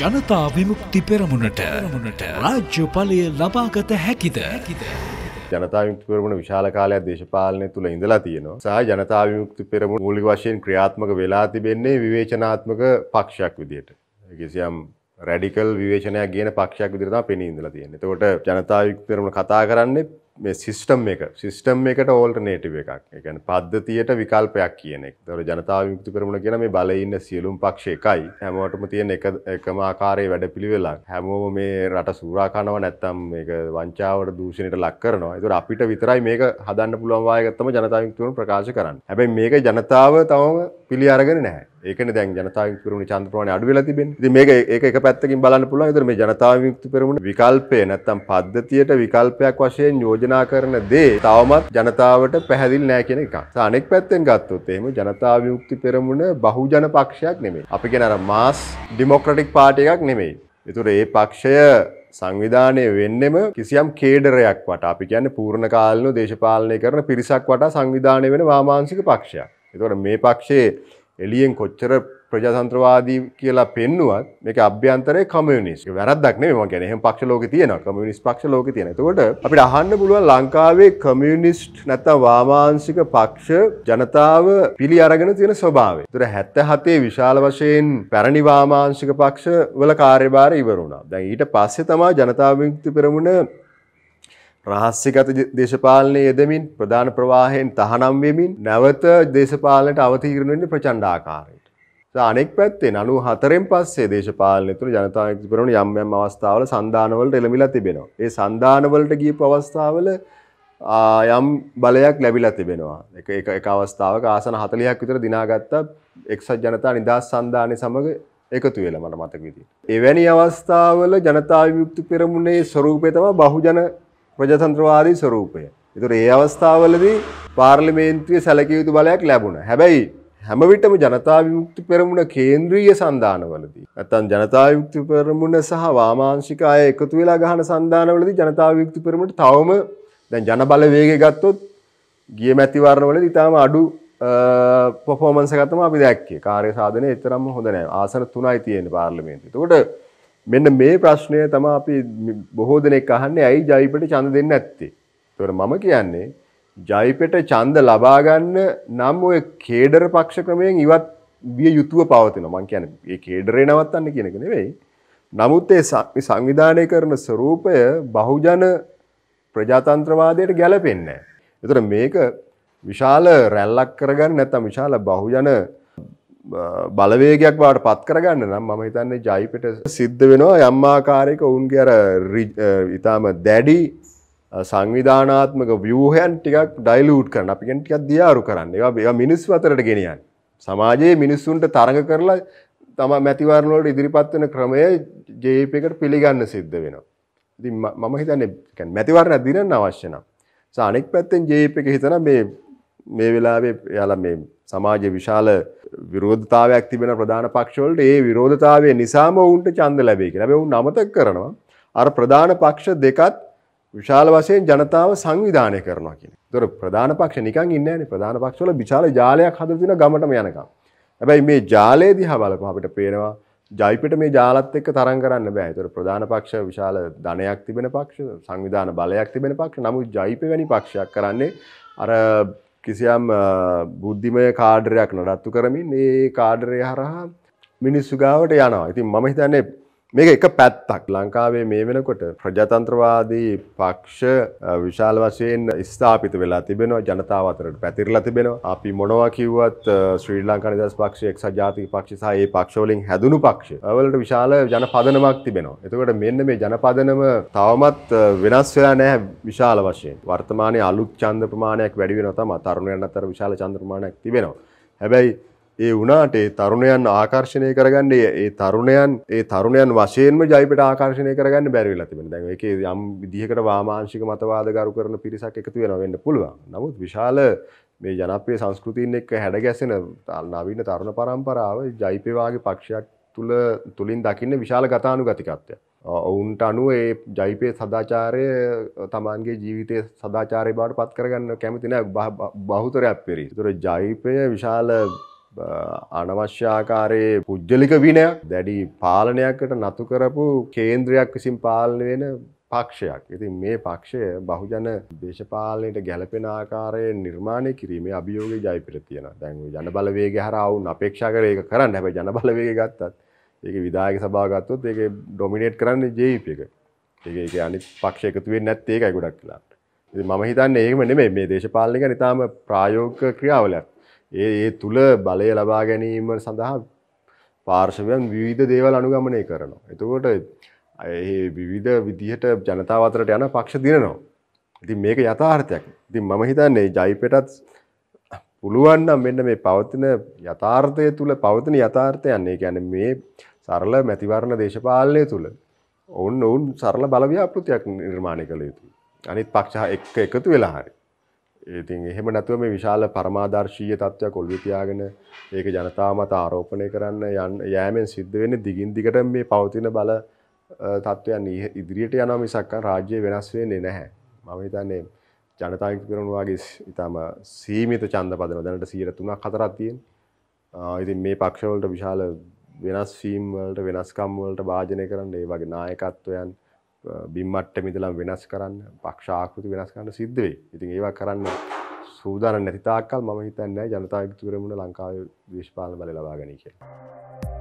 ජනතා විමුක්ති පෙරමුණට රමුණට රාජ්‍ය පලය ලබාගත හැකිද හැකිද. ජනතාවිමුක්තිපරමුණ විශාල කාලයක් දේශපාලනය තුළ ඉඳලා තියෙනවා සහ ජනතාවිමුක්ති පෙරමුණ මූලික වශයෙන් ක්‍රියාත්මක වෙලා තිබෙන්නේ විවේචනාත්මක පක්ෂයක් විදියට. කිසියම් රැඩිකල් විවේශනයක් කියන පක්ෂයක් විදිරතා පෙනී ඉඳලා තියෙන. එතකොට ජනතාවිමුක්ති පෙරමුණ කතා කරන්නේ මේ සිිස්ටම් එක සිිස්ටම් එකට ඕල්ටනේටව එකක් එකන පද්ධතියට විකල්පයක් කියනෙක් තොර ජනතාව යුතු කරමුණ කියෙන මේ බලඉන්න සියලුම් පක්ෂ එකයි හැමෝටම තියෙන එකම ආකාරය වැඩ පිළිවෙලා හැමෝම මේ රට සූරාකානව නැත්තම් මේ වංචාවට දූෂණයට ලක් කරනවා තුර අපිට විතරයි මේක හදන්න පුළුවන්වායගත්තම ජනතාවයුතුවන ප්‍රකාශ කරන්න හැබැයි මේක ජනතාව තවම පිළි අරගෙන නැහැ ඒකන දැන් ජනතාව පිරුණු චන්ද ප්‍රමාණය අඩු වෙලා තිබෙනවා. ඉතින් මේක ඒක එක පැත්තකින් බලන්න පුළුවන්. ඒතර මේ ජනතාව විමුක්ති පෙරමුණ විකල්පය නැත්තම් පද්ධතියට විකල්පයක් වශයෙන් යෝජනා කරන දේ තවමත් ජනතාවට පැහැදිලි නෑ කියන එක. අනෙක් පැත්තෙන් ගත්තොත් එහෙම ජනතාව විමුක්ති පෙරමුණ බහුජන පක්ෂයක් නෙමෙයි. අපි කියන අර මාස් ඩෙමොක්‍රටික් පාටි එකක් නෙමෙයි. ඒතර ඒ පක්ෂය සංවිධානය වෙන්නෙම කිසියම් කේඩරයක් වට අපි කියන්න පූර්ණ කාලනු දේශපාලනය කරන පිරිසක් වට සංවිධානය වෙන වාමාංසික පක්ෂයක්. එතවට මේ පක්ෂයේ එලියෙන් කොච්චර ප්‍රජාතන්ත්‍රවාදී කියලා පෙන්නුවත් මේක අභ්‍යන්තරේ කමියුනිස් වැරද්දක් නෙමෙයි මම කියන්නේ එහෙම පක්ෂ ලෝකේ තියෙනවා කමියුනිස් පක්ෂ ලෝකේ තියෙනවා එතකොට අපිට අහන්න පුළුවන් ලංකාවේ කමියුනිස්ට් නැත්නම් වාමාංශික පක්ෂ ජනතාව පිළි අරගෙන තියෙන ස්වභාවය. ඒතර 77 විශාල වශයෙන් පැරණි වාමාංශික පක්ෂ වල කාර්යභාරය ඉවර වුණා. දැන් ඊට පස්සේ තමයි ජනතා විමුක්ති පෙරමුණ රහස්්‍යගත දේශපාලනය යෙදමින් ප්‍රධාන ප්‍රවාහයෙන් තහනම් වෙමින් නැවත දේශපාලනට අවතීරණෙන්ට ප්‍රචණ්ඩාකාරයට. අනෙක් පැත්තේ අනු හතරෙන් පස්සේ දේශපාලන තුර ජනතාවක්තිපරන යම්යම් අවස්ථාවල සන්ධානවලට එළමිලා තිබෙනවා. ඒ සන්ධානවලට ගී පවස්ථාවල යම් බලයක් ලැබිලා තිබෙනවා. එක එක අවස්ථාවක ආසන හතලයක් විතර දිනාගත්ත එක්සත් ජනතා නිදස් සන්ධානය සමඟ එකතු වෙලා මට මතක විදිහට. එවැනි අවස්ථාවල ජනතා විමුක්ති පෙරමුණේ ස්වරූපය තමයි බහුජන ප්‍රජතන්ත්‍රවාදී ස්වරූපය. ඒතර ඒ අවස්ථාවලදී පාර්ලිමේන්තුවේ සැලකිය යුතු බලයක් ලැබුණා. හැබැයි හැම විටම ජනතා විමුක්ති පෙරමුණ කේන්ද්‍රීය සන්දානවලදී නැත්නම් ජනතා විමුක්ති පෙරමුණ සහ වාමාංශික අය එකතු වෙලා ගහන සන්දානවලදී ජනතා විමුක්ති පෙරමුණට තවම දැන් ජන බල වේගය ගත්තොත් ගිය මැතිවරණවලදී ඊටාම අඩු පර්ෆෝමන්ස් එකක් තමයි අපි දැක්කේ. කාර්ය සාධනය එතරම්ම හොඳ නැහැ. ආසන 3යි තියෙන්නේ පාර්ලිමේන්තුවේ. එතකොට මෙන්න මේ ප්‍රශ්නය තම අපි බොහෝ දෙනෙක් අහන්නේ ඇයි ජයිපට ඡන්ද දෙන්නේ නැත්තේ. ඒතොර මම කියන්නේ ජයිපට ඡන්ද ලබා ගන්න නම් ඔය කේඩර පක්ෂ ක්‍රමයෙන් ඉවත් විය යුතුව පවතිනවා. මම කියන්නේ මේ කේඩරේ නවත්තන්න කියන එක නෙවෙයි. නමුත් ඒ සංවිධානය කරන ස්වરૂපය බහුජන ප්‍රජාතන්ත්‍රවාදයට ගැලපෙන්නේ නැහැ. ඒතර මේක විශාල රැල්ලක් කරගන්න නැත්නම් විශාල බහුජන බලවේගයක් බවට පත් කරගන්න නම් මම හිතන්නේ ජයිපට සිද්ධ වෙනවා යම්මාකාරයක ඔවුන්ගේ අර ඉතාම දැඩි සංවිධානාත්මක ව්‍යූහයන් ටිකක් ඩයිලූට් කරන අපිගෙන් ටිකක් දියාරු කරන්න ඒවා ඒවා මිනිස්සු අතරට ගෙනියන්න සමාජයේ මිනිස්සුන්ට තරඟ කරලා තම මැතිවරණ වලට ඉදිරිපත් වෙන ක්‍රමය ජේපී එකට පිළිගන්න සිද්ධ වෙනවා ඉතින් මම හිතන්නේ මැතිවරණ දිනන්න අවශ්‍ය නම් සානෙක් පැත්තෙන් ජේපී එක හිතන මේ මේ වෙලාවේ යාලා මේ සමාජ විශාල විරෝධතාවයක් තිබෙන ප්‍රධාන පක්ෂවලට ඒ විරෝධතාවය නිසාම ඔවුන්ට ඡන්ද ලැබේ කියලා. හැබැයි ඔවුන් අමතක කරනවා අර ප්‍රධාන පක්ෂ දෙකත් විශාල වශයෙන් ජනතාව සංවිධානය කරනවා කියන. ඒතර ප්‍රධාන පක්ෂ නිකන් ඉන්නේ නැහැ ප්‍රධාන පක්ෂවල විශාල ජාලයක් හදලා තියෙන ගමටම යනකම්. හැබැයි මේ ජාලය දිහා බලපුවා අපිට පේනවා ජයිපට මේ ජාලත් එක්ක තරම් කරන්න බෑ. ඒතර ප්‍රධාන පක්ෂ විශාල ධනයක් තිබෙන පක්ෂ, සංවිධාන බලයක් තිබෙන පක්ෂ. නමුත් ජයිප වැනි පක්ෂයක් කරන්නේ අර කිසියම් බුද්ධිමය කාඩරයක් නඩත්තු කරමින් ඒ කාඩරය හරහා මිනිස්සු ගාවට යනවා. ඉතින් මම හිතන්නේ මේක එක පැත්තක් ලංකාවේ මේ වෙනකොට ප්‍රජාතන්ත්‍රවාදී පක්ෂ විශාල වශයෙන් ස්ථාපිත වෙලා තිබෙනවා ජනතාව අතරට පැතිරලා තිබෙනවා අපි මොනවා කිව්වත් ශ්‍රී ලංකා නිදහස් පක්ෂය එක්සත් ජාතික පක්ෂය සහ ඒ පක්ෂ වලින් හැදුණු පක්ෂ වලට විශාල ජනපදනමක් තිබෙනවා එතකොට මෙන්න මේ ජනපදනම තවමත් වෙනස් වෙලා නැහැ විශාල වශයෙන් වර්තමානයේ අලුත් ඡන්ද ප්‍රමාණයක් වැඩි වෙනවා තමයි තරුණයන් අතර විශාල ඡන්ද ප්‍රමාණයක් තිබෙනවා හැබැයි ඒ වුණාට ඒ තරුණයන් ආකර්ශණය කරගන්නේ ඒ තරුණයන් ඒ තරුණයන් වශයෙන්ම ජයිපට ආකර්ශණය කරගන්න බැරි වෙලා තිබෙනවා. දැන් ඒකේ යම් විදිහකට වාමාංශික මතවාද ගරු කරන පිරිසක් එකතු වෙනවා වෙන්න පුළුවන්. නමුත් විශාල මේ ජනප්‍රිය සංස්කෘතියින් එක්ක හැඩ ගැසෙන නවීන තරුණ පරම්පරාව ජයිපේ වාගේ පක්ෂයක් තුල තුලින් දකින්න විශාල ගතානුගතිකත්වයක්. ඔවුන්ට අනුව ඒ ජයිපේ සදාචාරය තමන්ගේ ජීවිතය සදාචාරය බවට පත් කරගන්න කැමති නැහැ බහුතරයක් පෙරී. ඒතර ජයිපය විශාල අනවශ්‍යාකාරයේ පුද්ජලික විනයක් දැඩි පාලනයක්කට නතු කරපු කේන්ද්‍රයක් විසින් පාලන වෙන පක්ෂයක්. ඉතින් මේ පක්ෂය බහුජන දේශපාලනයට ගැලපෙන ආකාරයෙන් නිර්මාණය කිරීමේ අභියෝගය ජයපිර තියෙනවා. දැන් ජන බලවේගය හරහා වුන් අපේක්ෂා කරේ ඒක කරන්න. හැබැයි ජන බලවේගය ගත්තත් ඒක විධායක සභාව ගත්තොත් ඒක ඩොමිනේට් කරන්නේ JP එක. ඒක ඒක අනිත් පක්ෂ එකතු වෙන්නේ නැත්තේ ඒකයි ගොඩක් වෙලාවට. ඉතින් මම හිතන්නේ ඒකම නෙමෙයි මේ දේශපාලන ගැන ඊටාම ප්‍රායෝගික ක්‍රියාවලියක්. ඒ ඒ තුළ බලය ලබා ගැනීම සඳහා පාර්ශවයන් විවිධ දේවල් අනුගමනය කරනවා. එතකොට ඒ විවිධ විදිහට ජනතාව අතරට යන පක්ෂ දිනනවා. ඉතින් මේක යථාර්ථයක්. ඉතින් මම හිතන්නේ ජයිපෙටත් පුළුවන් නම් මෙන්න මේ පවතින යථාර්ථය තුළ පවතින යථාර්ථයන් ඒ කියන්නේ මේ සරල මැතිවරණ දේශපාලනය තුළ ඔවුන් ඔවුන් සරල බලව්‍යාපෘතියක් නිර්මාණය කළ යුතුයි. අනිත් පක්ෂ එක්ක එකතු වෙලා හරි ඉතින් එහෙම නැතුව මේ විශාල පරමාදර්ශීය තත්ත්වයක් ඔළුවේ තියාගෙන ඒක ජනතාව මත ආරෝපණය කරන්න යෑමෙන් සිද්ධ වෙන්නේ දිගින් දිගට මේ පවතින බල තත්ත්වයන් ඉදිරියට යනවා මිසක් රාජ්‍ය වෙනස් වෙන්නේ නැහැ. මම හිතන්නේ ජනතාව කරන වාගේ ඊටම සීමිත ඡන්ද පදනම දැනට 103ක් 4ක් තියෙන. ඉතින් මේ පක්ෂවලට විශාල වෙනස් වීම් වලට වෙනස්කම් වලට වාජනය කරන්න ඒ වගේ නායකත්වයන් බිම් මට්ටම ඉඳලා වෙනස් කරන්න, පක්ෂ ආකෘති වෙනස් කරන්න සිද්ධ වෙයි. ඉතින් ඒවා කරන්න සූදානම් නැති තාක්කල් මම හිතන්නේ ජනතාව එකතු කරමුණ ලංකාවේ දේශපාලන බලය ලබා ගනී කියලා.